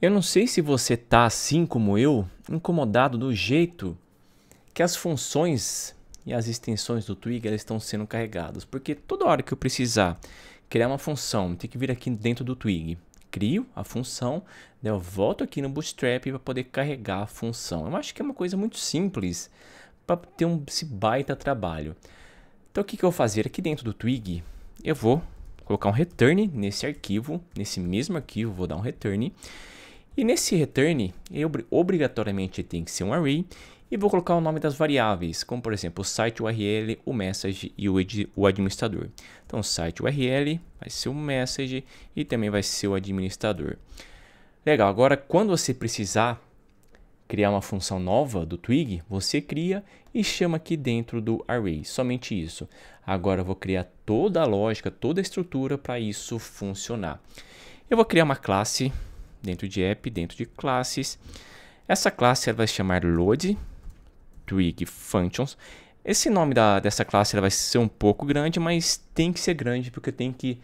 Eu não sei se você tá assim como eu, incomodado do jeito que as funções e as extensões do Twig estão sendo carregadas, porque toda hora que eu precisar criar uma função, tem que vir aqui dentro do Twig. Crio a função, eu volto aqui no Bootstrap para poder carregar a função. Eu acho que é uma coisa muito simples para ter um esse baita trabalho. Então o que, que eu vou fazer aqui dentro do Twig? Eu vou colocar um return nesse arquivo, nesse mesmo arquivo, vou dar um return e nesse return, eu obrigatoriamente tem que ser um array e vou colocar o nome das variáveis, como por exemplo o site URL, o message e o, administrador. Então, site URL vai ser o message e também vai ser o administrador. Legal, agora quando você precisar criar uma função nova do Twig, você cria e chama aqui dentro do array, somente isso. Agora eu vou criar toda a lógica, toda a estrutura para isso funcionar. Eu vou criar uma classe dentro de app, dentro de classes. Essa classe ela vai se chamar load twig functions. Esse nome da, dessa classe ela vai ser um pouco grande, mas tem que ser grande porque tem que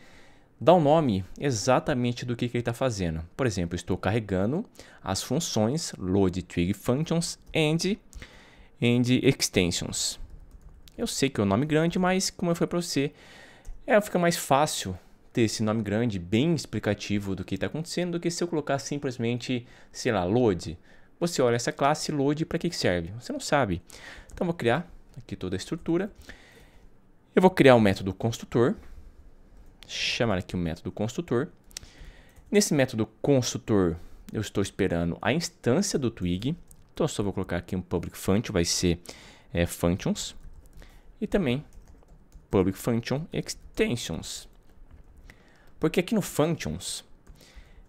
dar o um nome exatamente do que, que ele está fazendo. Por exemplo, estou carregando as funções load twig functions and, and extensions. Eu sei que é um nome grande, mas como eu falei para você, é, fica mais fácil ter esse nome grande, bem explicativo do que está acontecendo, do que se eu colocar simplesmente, sei lá, load. Você olha essa classe load para que, serve? Você não sabe. Então vou criar aqui toda a estrutura. Eu vou criar um método construtor. Chamar aqui o um método construtor. Nesse método construtor, eu estou esperando a instância do Twig. Então eu só vou colocar aqui um public function, vai ser é, functions. E também public function extensions. Porque aqui no functions,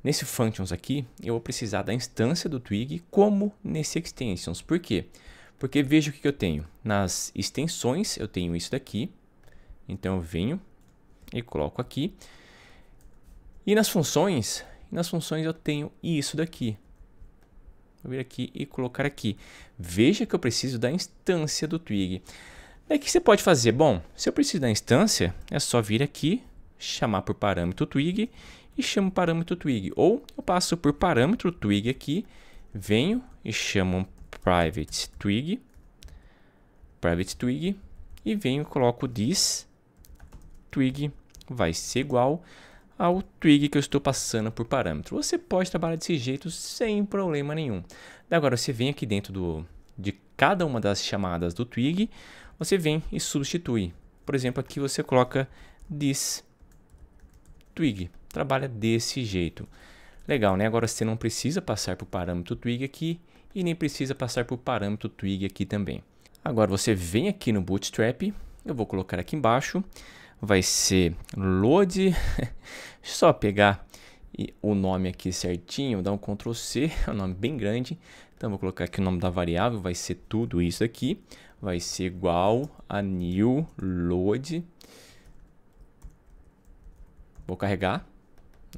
nesse functions aqui, eu vou precisar da instância do twig como nesse extensions. Por quê? Porque veja o que eu tenho. Nas extensões eu tenho isso daqui. Então eu venho e coloco aqui. E nas funções, nas funções eu tenho isso daqui. Vou vir aqui e colocar aqui. Veja que eu preciso da instância do Twig. Daí o que você pode fazer? Bom, se eu preciso da instância, é só vir aqui, chamar por parâmetro twig e chamo parâmetro twig. Ou eu passo por parâmetro twig aqui, venho e chamo private twig, private twig, e venho e coloco this twig vai ser igual ao twig que eu estou passando por parâmetro. Você pode trabalhar desse jeito sem problema nenhum. Agora você vem aqui dentro do, de cada uma das chamadas do twig, você vem e substitui. Por exemplo, aqui você coloca this twig. Trabalha desse jeito. Legal, né? Agora você não precisa passar por parâmetro twig aqui e nem precisa passar por parâmetro twig aqui também. Agora você vem aqui no Bootstrap, eu vou colocar aqui embaixo, vai ser load, só pegar o nome aqui certinho, dar um Ctrl C, é um nome bem grande, então vou colocar aqui o nome da variável, vai ser tudo isso aqui, vai ser igual a new load, Vou carregar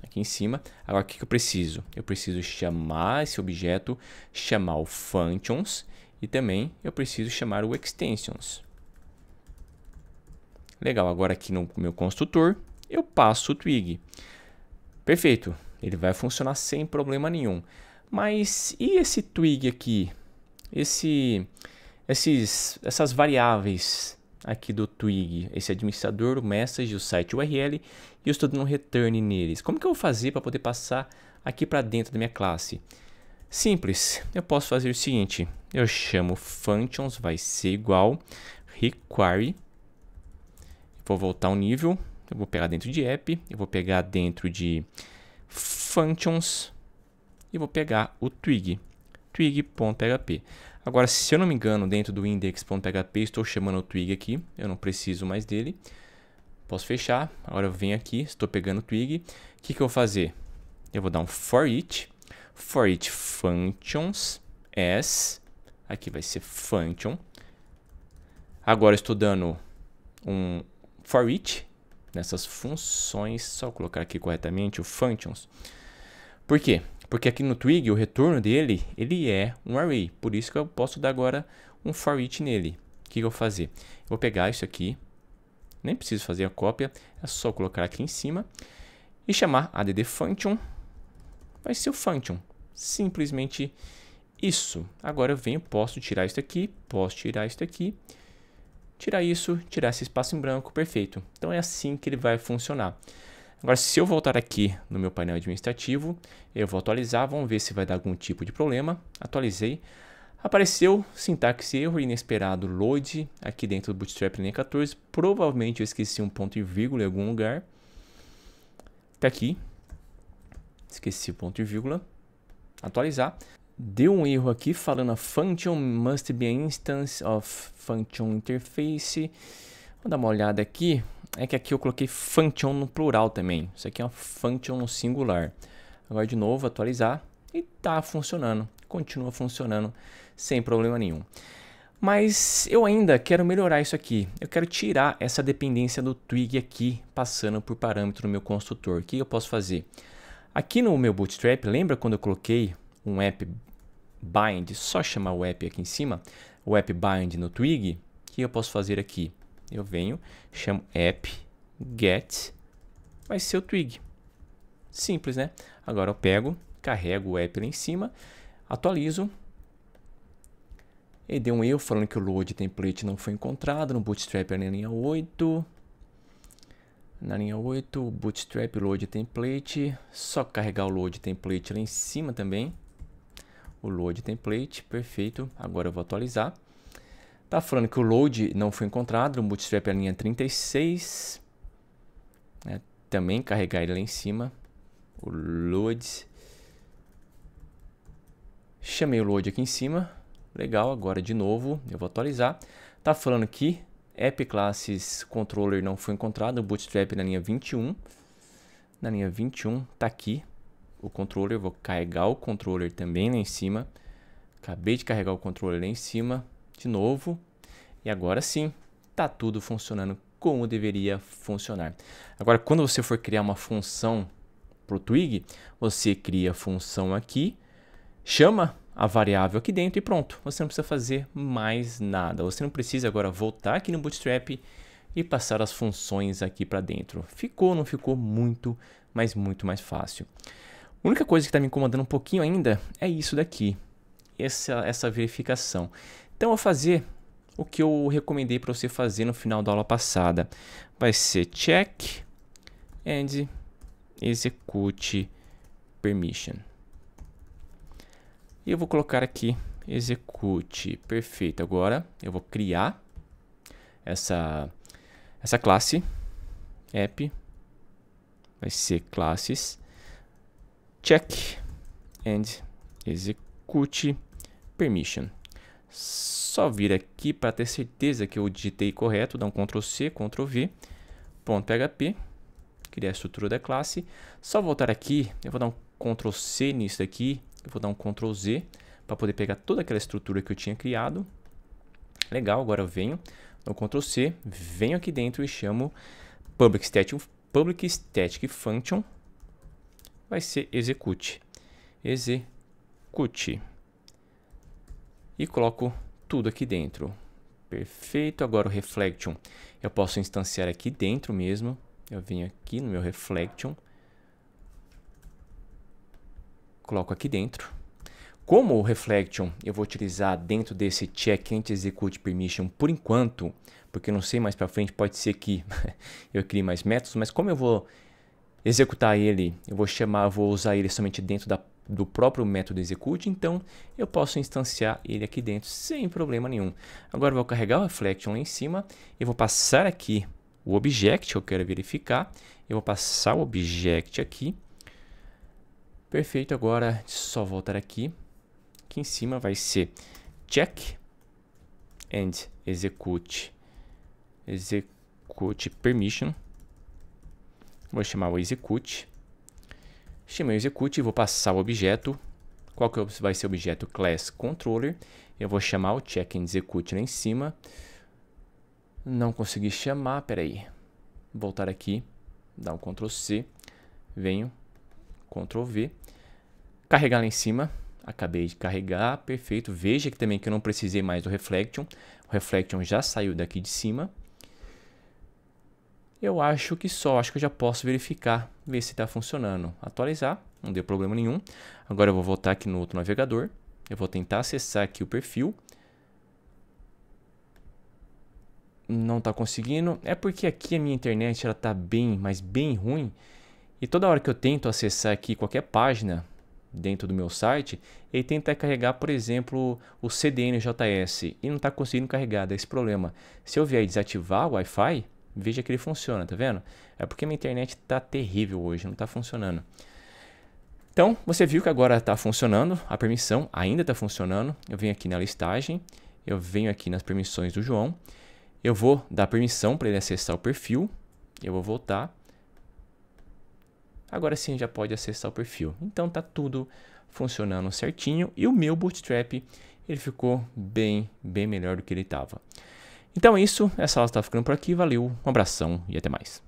aqui em cima. Agora, o que, eu preciso? Eu preciso chamar esse objeto, chamar o functions e também eu preciso chamar o extensions. Legal, agora aqui no meu construtor eu passo o twig. Perfeito, ele vai funcionar sem problema nenhum. Mas e esse twig aqui? Esse, esses, essas variáveis aqui do Twig, esse administrador, o message, o site URL, e eu estou dando um return neles. Como que eu vou fazer para poder passar aqui para dentro da minha classe? Simples, eu posso fazer o seguinte, eu chamo functions, vai ser igual require, vou voltar um nível, eu vou pegar dentro de app, eu vou pegar dentro de functions e vou pegar o twig, twig.php. Agora, se eu não me engano, dentro do index.php, estou chamando o twig aqui, eu não preciso mais dele. Posso fechar, agora eu venho aqui, estou pegando o twig. O que, que eu vou fazer? Eu vou dar um for each, for each functions s, aqui vai ser function. Agora estou dando um for each nessas funções, só colocar aqui corretamente o functions. Por quê? Porque aqui no Twig, o retorno dele, ele é um array. Por isso que eu posso dar agora um for each nele. O que, eu vou fazer? Eu vou pegar isso aqui. Nem preciso fazer a cópia. É só colocar aqui em cima. E chamar add function. Vai ser o function. Simplesmente isso. Agora eu venho, posso tirar isso aqui. Posso tirar isso aqui. Tirar isso, tirar esse espaço em branco. Perfeito. Então é assim que ele vai funcionar. Agora, se eu voltar aqui no meu painel administrativo, eu vou atualizar, vamos ver se vai dar algum tipo de problema. Atualizei. Apareceu sintaxe erro inesperado load aqui dentro do Bootstrap Linha 14. Provavelmente eu esqueci um ponto e vírgula em algum lugar. Tá aqui. Esqueci o ponto e vírgula. Atualizar. Deu um erro aqui falando a function must be an instance of function interface. Vou dar uma olhada aqui. É que aqui eu coloquei function no plural também. Isso aqui é uma function no singular. Agora de novo, atualizar. E tá funcionando. Continua funcionando sem problema nenhum. Mas eu ainda quero melhorar isso aqui. Eu quero tirar essa dependência do twig aqui, passando por parâmetro no meu construtor. O que eu posso fazer? Aqui no meu Bootstrap, lembra quando eu coloquei um app bind, só chamar o app aqui em cima, o app bind no twig? O que eu posso fazer aqui? Eu venho, chamo app get, vai ser o twig. Simples, né? Agora eu pego, carrego o app lá em cima, atualizo. Ele deu um erro falando que o load template não foi encontrado no Bootstrap na linha 8. Na linha 8, Bootstrap load template. Só carregar o load template lá em cima também. O load template, perfeito. Agora eu vou atualizar. Tá falando que o load não foi encontrado, o bootstrap é a linha 36. É, né? também carregar ele lá em cima. O load. Chamei o load aqui em cima. Legal, agora de novo, eu vou atualizar. Tá falando que app classes controller não foi encontrado, o bootstrap na linha 21. Na linha 21 tá aqui o controller, eu vou carregar o controller também lá em cima. Acabei de carregar o controller lá em cima de novo. E agora sim, está tudo funcionando como deveria funcionar. Agora, quando você for criar uma função para o Twig, você cria a função aqui, chama a variável aqui dentro e pronto. Você não precisa fazer mais nada. Você não precisa agora voltar aqui no Bootstrap e passar as funções aqui para dentro. Ficou, não ficou muito, mas muito mais fácil. A única coisa que está me incomodando um pouquinho ainda é isso daqui, essa, essa verificação. Então, eu vou fazer o que eu recomendei para você fazer no final da aula passada. Vai ser check and execute permission. E eu vou colocar aqui execute. Perfeito. Agora eu vou criar essa, essa classe app. Vai ser classes check and execute permission. Só vir aqui para ter certeza que eu digitei correto, dá um Ctrl C, Ctrl V, ponto .php, criar a estrutura da classe. Só voltar aqui, eu vou dar um Ctrl C nisso daqui, eu vou dar um Ctrl Z para poder pegar toda aquela estrutura que eu tinha criado. Legal, agora eu venho, dou um Ctrl C, venho aqui dentro e chamo public static, public static function vai ser execute. Execute e coloco tudo aqui dentro. Perfeito, agora o Reflection eu posso instanciar aqui dentro mesmo. Eu venho aqui no meu Reflection, coloco aqui dentro. Como o Reflection eu vou utilizar dentro desse check anti execute permission por enquanto, porque não sei mais para frente, pode ser que eu crie mais métodos, mas como eu vou executar ele, eu vou chamar, eu vou usar ele somente dentro da do próprio método execute, então eu posso instanciar ele aqui dentro sem problema nenhum. Agora eu vou carregar o reflection lá em cima, eu vou passar aqui o object, eu quero verificar, eu vou passar o object aqui. Perfeito, agora só voltar aqui, aqui em cima vai ser check and execute, execute permission, vou chamar o execute, Chamei o execute, vou passar o objeto. Qual que vai ser o objeto? Class controller. Eu vou chamar o check in execute lá em cima. Não consegui chamar, peraí. Voltar aqui, dar um Ctrl C. Venho, Ctrl V. Carregar lá em cima. Acabei de carregar, perfeito. Veja aqui também que eu não precisei mais do Reflection. O Reflection já saiu daqui de cima. Eu acho que só, acho que eu já posso verificar, ver se está funcionando. Atualizar, não deu problema nenhum. Agora eu vou voltar aqui no outro navegador. Eu vou tentar acessar aqui o perfil. Não está conseguindo. É porque aqui a minha internet ela tá bem, mas bem ruim. E toda hora que eu tento acessar aqui qualquer página dentro do meu site, ele tenta carregar, por exemplo, o CDNJS e não está conseguindo carregar, dá esse problema. Se eu vier desativar o Wi-Fi, veja que ele funciona, tá vendo? É porque minha internet tá terrível hoje, não tá funcionando. Então, você viu que agora está funcionando, a permissão ainda está funcionando. Eu venho aqui na listagem, eu venho aqui nas permissões do João, eu vou dar permissão para ele acessar o perfil, eu vou voltar. Agora sim já pode acessar o perfil. Então tá tudo funcionando certinho e o meu bootstrap ele ficou bem, bem melhor do que ele estava. Então é isso, essa aula está ficando por aqui, valeu, um abração e até mais.